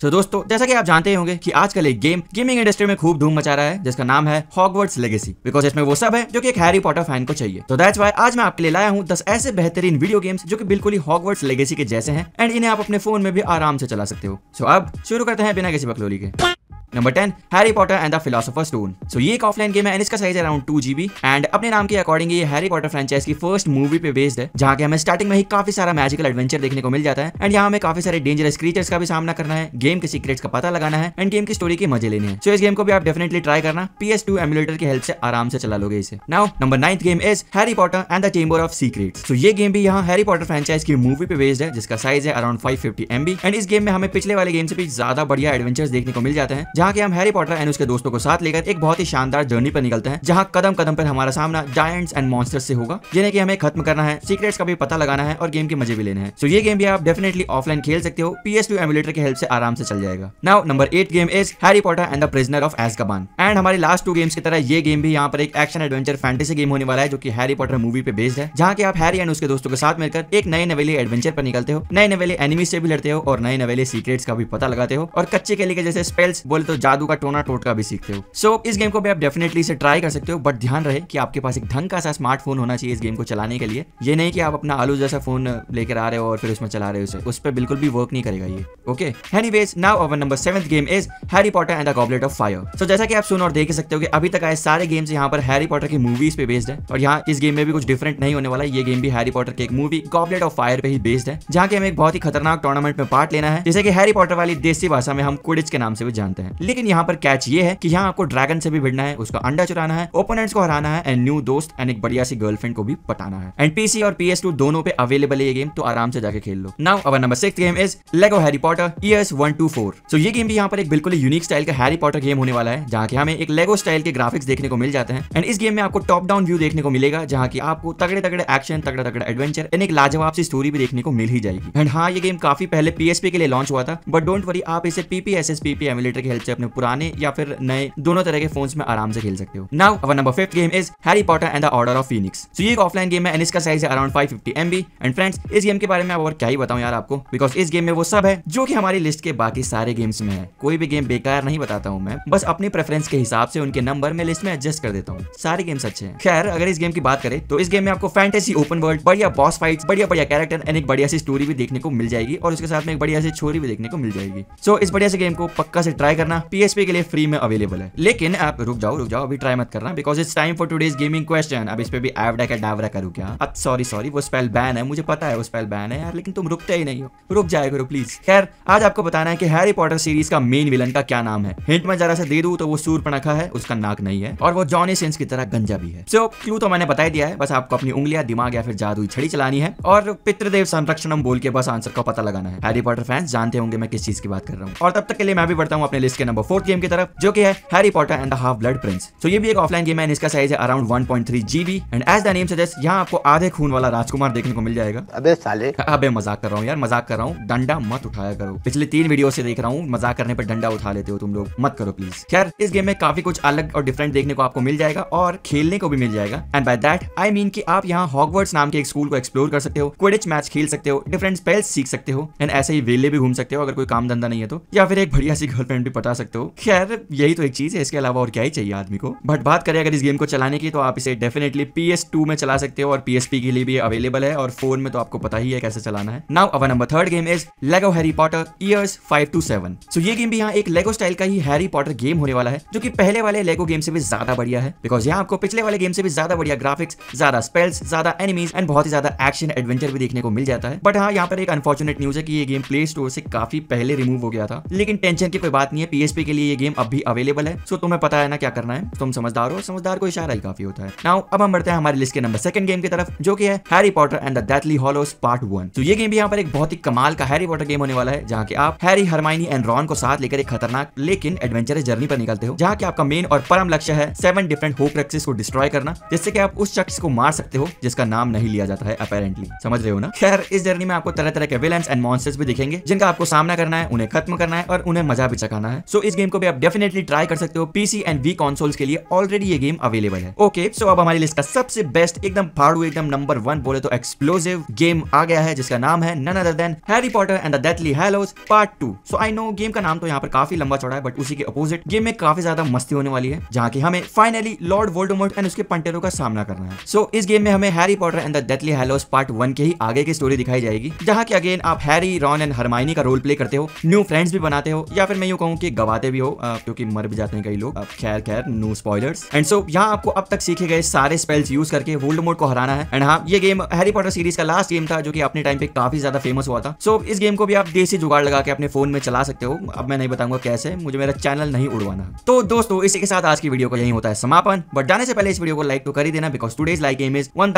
तो दोस्तों जैसा कि आप जानते होंगे कि आजकल एक गेम गेमिंग इंडस्ट्री में खूब धूम मचा रहा है जिसका नाम है हॉगवर्ड्स लेगेसी बिकॉज इसमें वो सब है जो कि एक हैरी पॉटर फैन को चाहिए तो दैट्स वाई आज मैं आपके लिए लाया हूँ दस ऐसे बेहतरीन वीडियो गेम्स जो कि बिल्कुल ही हॉगवर्ड्स लेगेसी के जैसे हैं एंड इन्हें आप अपने फोन में भी आराम से चला सकते हो सो so, अब शुरू करते हैं बिना किसी बकलोली के number ten Harry Potter and the philosopher stone so ये एक ऑफलाइन गेम है एंड इसका size around two GB and अपने नाम के अकॉर्डिंग ये हैरी पॉटर फ्रेंचाइज की फर्स्ट मूवी पे बेस्ड है जहाँ के हमें स्टार्टिंग में ही काफी सारा मैजिकल एडवेंचर देखने को मिल जाता है एंड यहाँ हमें काफी सारे डेंजरस क्रीचर्स का भी सामना करना है गेम के सीक्रेट्स का पता लगाना है एंड गेम की स्टोरी के मजे लेने हैं सो so, इस गेम को भी आप डेफिनेटली ट्राई करना पी एस टू की हेल्प से आराम से चला लोगे इसे now number ninth game is Harry Potter and the chamber of secret so ये गेम भी यहाँ हैरी पॉटर फ्रेंचाइज की मूवी पे बेस्ड है जिसका साइज है अराउंड फाइव फिफ्टी एंड इस गेम में हमें पिछले वाले गेम से भी ज्यादा बढ़िया एडवेंचर्स देखने को मिल जाते हैं जहाँ की हम हैरी पॉटर एंड उसके दोस्तों को साथ लेकर एक बहुत ही शानदार जर्नी पर निकलते हैं जहाँ कदम कदम पर हमारा सामना जायंट्स एंड मॉन्स्टर्स से होगा जिन्हें की हमें खत्म करना है सीक्रेट्स का भी पता लगाना है और गेम के मजे भी लेने हैं तो ये गेम भी आप डेफिनेटली ऑफलाइन खेल सकते हो पी एस एमुलेटर की हेल्प से आराम से चल जाएगा now number eight game is Harry Potter and the prisoner of S and हमारे लास्ट टू गेम्स की तरह ये गेम भी यहाँ पर एक एक्शन एडवेंचर फैंटेसी गेम होने वाला है जो की हैरी पॉटर मूवी पे बेस्ड है जहाँ की आप हैरी एंड उसके दोस्तों के साथ मिलकर एक नए नवेली एडवेंचर पर निकलते हो नए नवेली एनिमी से भी लड़ते हो और नए नवेली सीक्रेट्स का भी पता लगाते हो और कच्चे केले के जैसे स्पेल्स बोले तो जादू का टोना टोटका भी सीखते हो सो so, इस गेम को भी आप डेफिनेटली इसे ट्राई कर सकते हो बट ध्यान रहे कि आपके पास एक ढंग का सा स्मार्टफोन होना चाहिए इस गेम को चलाने के लिए ये नहीं कि आप अपना आलू जैसा फोन लेकर आ रहे हो और फिर उसमें चला रहे हो उस पर बिल्कुल भी वर्क नहीं करेगा ये okay anyways now our number seven game is Harry Potter and the goblet of fire so जैसा कि आप सुन और देख सकते हो कि अभी तक आए सारे गेम्स यहाँ पर हैरी पॉटर की मूवीज पे बेस्ड है और यहाँ इस गेम में भी कुछ डिफरेंट नहीं होने वाला ये गेम भी हैरी पॉटर की एक मूवी गॉबलेट ऑफ फायर पे ही बेस्ड है जहाँ की हमें एक बहुत ही खतरनाक टूर्नामेंट में पार्ट लेना है जैसे कि हैरी पॉटर वाली देसी भाषा में हम कुडिच के नाम से भी जानते हैं लेकिन यहाँ पर कैच ये है कि यहाँ आपको ड्रैगन से भी भिड़ना है उसका अंडा चुराना है ओपोनेंट्स को हराना है एंड न्यू दोस्त एंड एक बढ़िया सी गर्लफ्रेंड को भी पटाना है एंड पीसी और पीएस दोनों पे अवेलेबल है ये गेम तो आराम से जाके खेल लो now our number six game is Lego Harry Potter years one two four so ये गेम भी यहाँ पर एक बिल्कुल यूनिक स्टाइल का हैरी पॉटर गेम होने वाला है जहाँ की हमें एक लेगो स्टाइल के ग्राफिक्स देखने को मिल जाते हैं एंड इस गेम में आपको टॉप डाउन व्यू देखने को मिलेगा जहाँ की आपको तगड़े तगड़े एक्शन तगड़ा तगड़ा एडवेंचर एंड एक लाजवाब सी स्टोरी भी देखने को मिल ही जाएगी एंड हाँ ये गेम काफी पहले पीएसपी के लिए लॉन्च हुआ था बट डोंट वरी आप इसे पीपीएसएस पीपी एमिलेटर की हेल्प बच्चे अपने पुराने या फिर नए दोनों तरह के फोन में आराम से खेल सकते हो now our number fifth game is Harry Potter and the order of Phoenix so ये एक ऑफलाइन गेम है एंड इसका साइज है around 550 fifty MB and friends इस गेम के बारे में और क्या ही बताऊं यार आपको बिकॉज इस गेम में वो सब है जो कि हमारी लिस्ट के बाकी सारे गेम्स में है कोई भी गेम बेकार नहीं बताता हूँ मैं बस अपने प्रेफरेंस के हिसाब से उनके नंबर में लिस्ट में एडजस्ट कर देता हूँ सारे गेम्स अच्छे हैं खैर अगर इस गेम की बात करें तो इस गेम में आपको फैंटेसी ओपन वर्ल्ड बढ़िया बॉस फाइट बढ़िया बढ़िया कैरेक्टर एंड एक बढ़िया सी स्टोरी भी देखने को मिल जाएगी और उसके साथ में एक बढ़िया सी छोरी भी देखने को मिल जाएगी सो so, इस बढ़िया से गेम को पक्का से ट्राई करना करना पीएसपी के लिए फ्री में अवेलेबल है लेकिन आप रुक जाओ रुक जाओ अभी ट्राई मत करना because it's time for today's gaming question अब इस पे भी एवडा का डावरा करू क्या सॉरी सॉरी वो स्पेल बैन है मुझे पता है वो स्पेल बैन है यार लेकिन तुम रुकते ही नहीं हो रुक जाए करो प्लीज खैर आज आपको बताना है की हैरी पॉटर सीरीज का मेन विलन का क्या नाम है हिंट में जरा सा दे दू तो वो सूर पनखा है उसका नाक नहीं है और वो जॉनी सेंस की तरह गंजा भी है सो क्यू तो मैंने बताई दिया है बस आपको अपनी उंगलियां दिमाग या फिर जादू छड़ी चलानी है और पितृदेव संरक्षण बोल के बस आंसर का पता लगाना है हैरी पॉटर फैंस जानते होंगे मैं किस चीज की बात कर रहा हूँ और तब तक के लिए मैं भी बढ़ता हूँ अपने लिस्ट के नंबर फोर्थ गेम की तरफ जो कि है Harry Potter and half blood prince तो ये भी एक ऑफलाइन गेम है इसका साइज है around one point three GB and as the name suggest यहाँ आपको आधे खून वाला राजकुमार देखने को मिल जाएगा अबे साले अबे मजाक कर रहा हूँ यार मजाक कर रहा हूँ डंडा मत उठाया करो पिछले तीन वीडियो से देख रहा हूँ मजाक करने पर डंडा उठा लेते हो तुम लोग मत करो प्लीज खैर इस गेम में काफी कुछ अलग और डिफरेंट देखने को आपको मिल जाएगा और खेलने को भी मिल जाएगा and by that I mean की आप यहाँ हॉकवर्ड्स नाम के एक स्कूल को एक्सप्लोर कर सकते हो क्विडिच मैच खेल सकते हो डिफरेंट स्पेल्स सीख सकते हो एंड ऐसे ही वेले भी घूम सकते हो अगर कोई काम धंधा नहीं है तो या फिर एक बढ़िया सी गर्लफ्रेंड भी पता बता सकते हो खैर यही तो एक चीज है इसके अलावा और क्या ही चाहिए आदमी को बट बात करें अगर इस गेम को चलाने की तो आप इसे डेफिनेटली पी में चला सकते हो और पी के लिए भी अवेलेबल है और फोन में तो आपको पता ही है कैसे चलाना है now our number third game is Lego Harry Potter years five two seven so ये गेम भी यहाँ एक लेगो स्टाइल का ही हैरी पॉटर गेम होने वाला है जो की पहले वाले लेगो गेम से भी ज्यादा बढ़िया है बिकॉज यहाँ आपको पिछले वाले गेम से भी ज्यादा बढ़िया ग्राफिक्स ज्यादा स्पेल्स ज्यादा एनिमीज एंड बहुत ही ज्यादा एक्शन एडवेंचर भी देखने को मिल जाता है बट हाँ यहाँ पर एक अनफॉर्चुनेट न्यूज है कि ये गेम प्ले स्टोर से काफी पहले रिमूव हो गया था लेकिन टेंशन की कोई बात नहीं है पीएसपी के लिए ये गेम अब भी अवेलेबल है सो तुम्हें पता है ना क्या करना है तुम समझदार हो समझदार को इशारा ही काफी होता है नाउ अब हम बढ़ते हैं हमारे लिस्ट के नंबर सेकंड गेम की तरफ जो की है Harry Potter and deathly hallows part one तो ये गेम भी यहाँ पर एक बहुत ही कमाल का हैरी पॉटर गेम होने वाला है जहाँ की आप हैरी हरमाइनी एंड रॉन को साथ लेकर एक खतरनाक लेकिन एडवेंचरस जर्नी पर निकलते हो जहाँ की आपका मेन और परम लक्ष्य है सेवन डिफरेंट होप रक्सेस को डिस्ट्रॉय करना जिससे की आप उस शख्स को मार सकते हो जिसका नाम नहीं लिया जाता है अपेरेंटली समझ रहे हो ना खैर इस जर्नी में आपको तरह तरह के विलन्स एंड मॉन्स भी दिखेंगे जिनका आपको सामना करना है उन्हें खत्म करना है और उन्हें मजा भी चकाना है सो इस गेम को भी आप डेफिनेटली ट्राई कर सकते हो पीसी एंड वी कॉन्सोल्स के लिए ऑलरेडी ये गेम अवेलेबल है ओके सो अब हमारी लिस्ट का सबसे बेस्ट एकदम फाड़ू एकदम नंबर वन बोले तो एक्सप्लोजिव गेम आ गया है जिसका नाम है none other than Harry Potter and the deathly hallows part two so I know game का नाम तो यहाँ पर काफी लंबा चौड़ा है बट उसी के अपोजिट गेम में काफी ज्यादा मस्ती होने वाली है जहाँ की हमें फाइनली लॉर्ड वोल्डोमोट एंड उसके पंटेरों का सामना करना है सो so, इस गेम में हमें Harry Potter and the deathly hallows part one के ही आगे की स्टोरी दिखाई जाएगी जहाँ की अगेन आप हैरी रॉन एंड हरमाइनी का रोल प्ले करते हो न्यू फ्रेंड्स भी बनाते हो या फिर मैं यू कहूँ की गवाते भी हो क्योंकि मर भी जाते हैं कई लोग खैर खैर नो स्पॉयलर्स एंड सो यहाँ आपको अब तक सीखे गए सारे स्पेल्स यूज करके वोल्ड मोड को हराना है एंड हाँ ये गेम हैरी पॉटर सीरीज का लास्ट गेम था जो कि अपने टाइम पे काफी ज्यादा फेमस हुआ था सो इस गेम को भी आप देसी जुगाड़ लगा के अपने फोन में चला सकते हो अब मैं नहीं बताऊंगा कैसे मुझे मेरा चैनल नहीं उड़वाना तो दोस्तों इसी के साथ आज की वीडियो को यही होता है समापन बट जाने से पहले इस वीडियो को लाइक तो कर ही देना because today's like game is one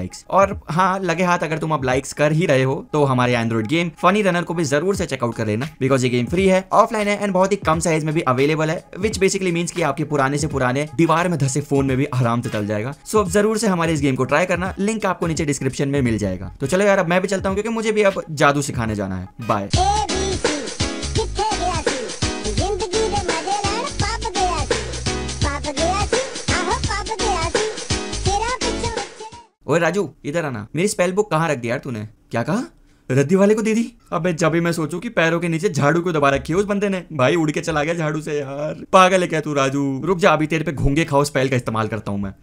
likes और हाँ लगे हाथ अगर तुम अब लाइक्स कर ही रहे हो तो हमारे एंड्रॉइड गेम फनी रनर को भी जरूर से चेकआउट कर लेना बिकॉज ये गेम फ्री है ऑफलाइन है एंड बहुत ही कम साइज में भी अवेलेबल है विच बेसिकली मीन की आपके पुराने से पुराने दीवार में धसे फोन में भी आराम से चल जाएगा सो अब जरूर से हमारे इस गेम को ट्राई करना लिंक आपको नीचे डिस्क्रिप्शन में मिल जाएगा तो चलो यार अब मैं भी चलता हूँ क्योंकि मुझे भी अब जादू सिखाने जाना है बाय ओए राजू इधर आना मेरी स्पेल बुक कहाँ रख दिया यार तूने क्या कहा रद्दी वाले को दे दी अबे जब मैं सोचूं कि पैरों के नीचे झाड़ू को दबा रखी है उस बंदे ने भाई उड़ के चला गया झाड़ू से यार पागल है क्या तू राजू रुक जा अभी तेरे पे घोंगे खाओ स्पेल का इस्तेमाल करता हूँ मैं